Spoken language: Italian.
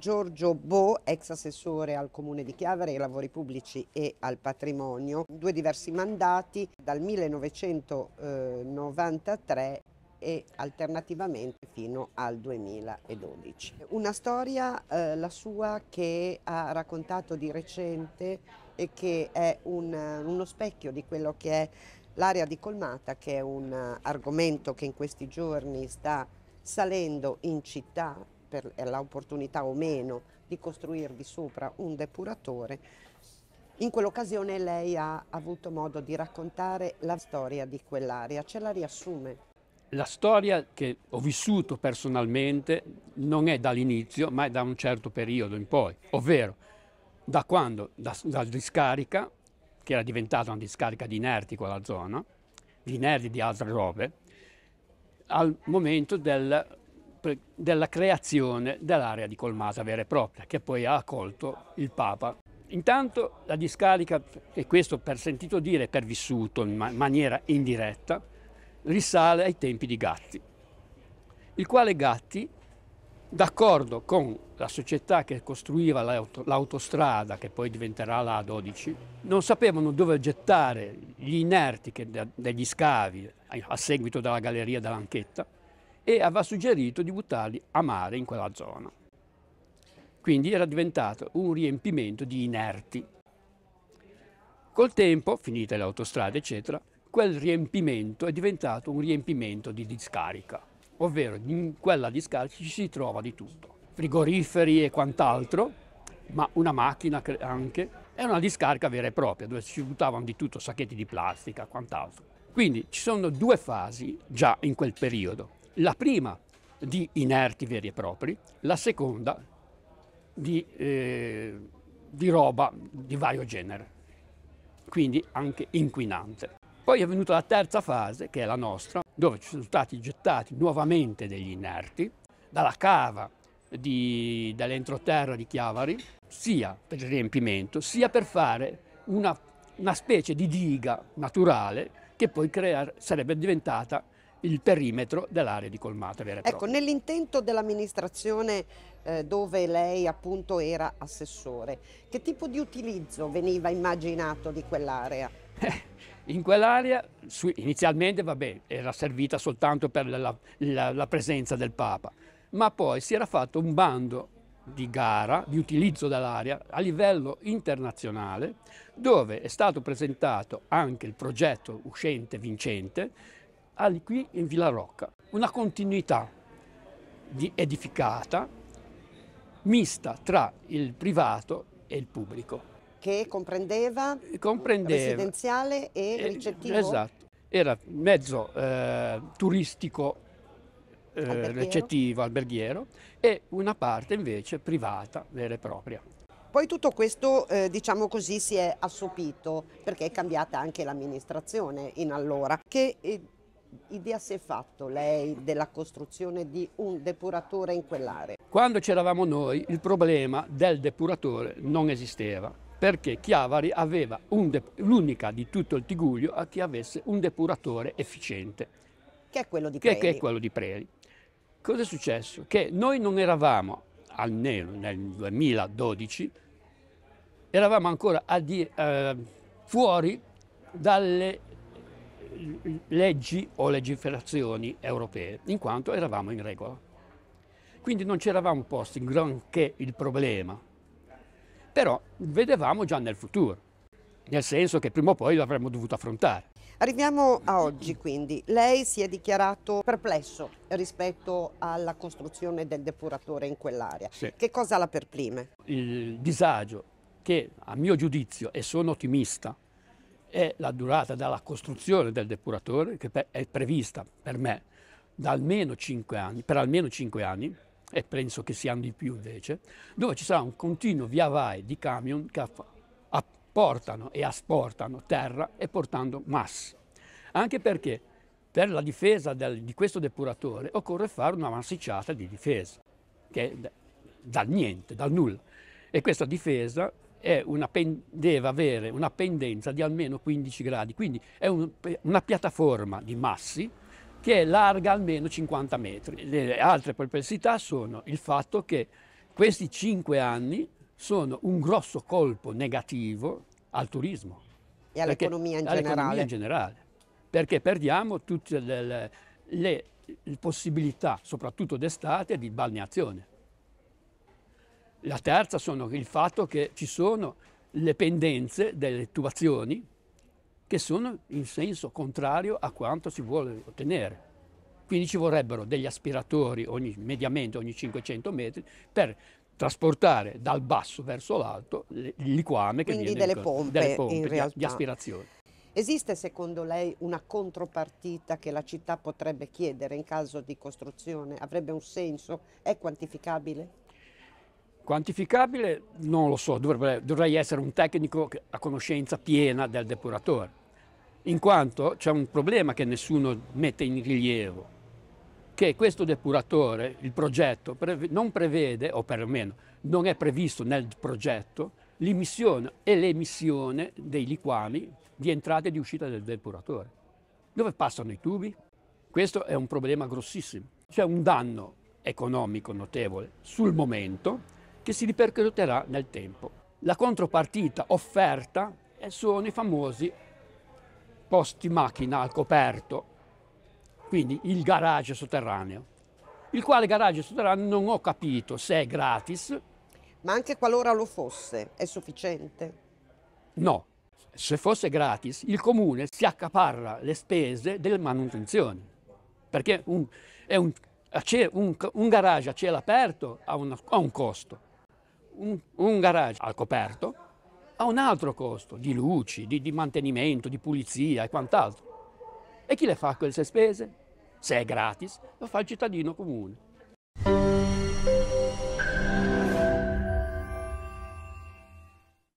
Giorgio Bo, ex assessore al Comune di Chiavere, ai lavori pubblici e al patrimonio, due diversi mandati dal 1993 e alternativamente fino al 2012. Una storia, eh, la sua, che ha raccontato di recente e che è un, uno specchio di quello che è l'area di Colmata, che è un eh, argomento che in questi giorni sta salendo in città per l'opportunità o meno di costruirvi sopra un depuratore, in quell'occasione lei ha avuto modo di raccontare la storia di quell'area, ce la riassume? La storia che ho vissuto personalmente non è dall'inizio, ma è da un certo periodo in poi, ovvero da quando, da, dalla discarica, che era diventata una discarica di inerti quella zona, di inerti di altre robe, al momento del della creazione dell'area di Colmasa vera e propria, che poi ha accolto il Papa. Intanto la discarica, e questo per sentito dire, e per vissuto in maniera indiretta, risale ai tempi di Gatti, il quale Gatti, d'accordo con la società che costruiva l'autostrada, che poi diventerà la A12, non sapevano dove gettare gli inerti degli scavi a seguito della galleria dell'Anchetta, e aveva suggerito di buttarli a mare in quella zona. Quindi era diventato un riempimento di inerti. Col tempo, finite le autostrade eccetera, quel riempimento è diventato un riempimento di discarica, ovvero in quella discarica ci si trova di tutto, frigoriferi e quant'altro, ma una macchina anche, è una discarica vera e propria, dove si buttavano di tutto sacchetti di plastica e quant'altro. Quindi ci sono due fasi già in quel periodo la prima di inerti veri e propri, la seconda di, eh, di roba di vario genere, quindi anche inquinante. Poi è venuta la terza fase, che è la nostra, dove ci sono stati gettati nuovamente degli inerti dalla cava dell'entroterra di Chiavari, sia per il riempimento, sia per fare una, una specie di diga naturale che poi creare, sarebbe diventata il perimetro dell'area di colmata vera e Ecco, nell'intento dell'amministrazione eh, dove lei appunto era assessore, che tipo di utilizzo veniva immaginato di quell'area? Eh, in quell'area inizialmente vabbè, era servita soltanto per la, la, la presenza del Papa, ma poi si era fatto un bando di gara, di utilizzo dell'area a livello internazionale, dove è stato presentato anche il progetto uscente vincente qui in Villa Rocca una continuità edificata mista tra il privato e il pubblico. Che comprendeva, comprendeva residenziale e eh, ricettivo? Esatto, era mezzo eh, turistico eh, alberghiero. recettivo, alberghiero e una parte invece privata, vera e propria. Poi tutto questo, eh, diciamo così, si è assopito perché è cambiata anche l'amministrazione in allora, che eh, idea si è fatto lei della costruzione di un depuratore in quell'area? Quando c'eravamo noi il problema del depuratore non esisteva perché Chiavari aveva l'unica di tutto il Tiguglio a chi avesse un depuratore efficiente. Che è quello di Preri. Che, è quello di Preri. Cosa è successo? Che noi non eravamo, almeno nel 2012, eravamo ancora a di, eh, fuori dalle leggi o legiferazioni europee, in quanto eravamo in regola. Quindi non ci eravamo posti in granché il problema, però vedevamo già nel futuro, nel senso che prima o poi lo avremmo dovuto affrontare. Arriviamo a oggi quindi. Lei si è dichiarato perplesso rispetto alla costruzione del depuratore in quell'area. Sì. Che cosa la perprime? Il disagio che a mio giudizio, e sono ottimista, è la durata della costruzione del depuratore che è prevista per me da almeno 5 anni, per almeno 5 anni, e penso che siano di più invece, dove ci sarà un continuo via vai di camion che apportano e asportano terra e portando massa. Anche perché per la difesa del, di questo depuratore occorre fare una massicciata di difesa, che è dal niente, dal nulla. E questa difesa è una deve avere una pendenza di almeno 15 gradi, quindi è un, una piattaforma di massi che è larga almeno 50 metri. Le altre perplessità sono il fatto che questi cinque anni sono un grosso colpo negativo al turismo. E all'economia in, all in generale. Perché perdiamo tutte le, le possibilità, soprattutto d'estate, di balneazione. La terza sono il fatto che ci sono le pendenze delle tubazioni che sono in senso contrario a quanto si vuole ottenere. Quindi ci vorrebbero degli aspiratori ogni, mediamente ogni 500 metri per trasportare dal basso verso l'alto il liquame che Quindi viene delle pompe, delle pompe di, di aspirazione. Esiste secondo lei una contropartita che la città potrebbe chiedere in caso di costruzione? Avrebbe un senso? È quantificabile? Quantificabile non lo so, dovrebbe, dovrei essere un tecnico a conoscenza piena del depuratore, in quanto c'è un problema che nessuno mette in rilievo, che questo depuratore, il progetto, non prevede, o perlomeno non è previsto nel progetto, l'emissione e l'emissione dei liquami di entrata e di uscita del depuratore. Dove passano i tubi? Questo è un problema grossissimo. C'è un danno economico notevole sul momento che si ripercuoterà nel tempo. La contropartita offerta sono i famosi posti macchina al coperto, quindi il garage sotterraneo, il quale garage sotterraneo non ho capito se è gratis. Ma anche qualora lo fosse, è sufficiente? No, se fosse gratis il comune si accaparra le spese delle manutenzioni, perché un, un, un, un garage a cielo aperto ha, una, ha un costo un, un garage al coperto ha un altro costo di luci, di, di mantenimento, di pulizia e quant'altro. E chi le fa quelle spese? Se è gratis, lo fa il cittadino comune.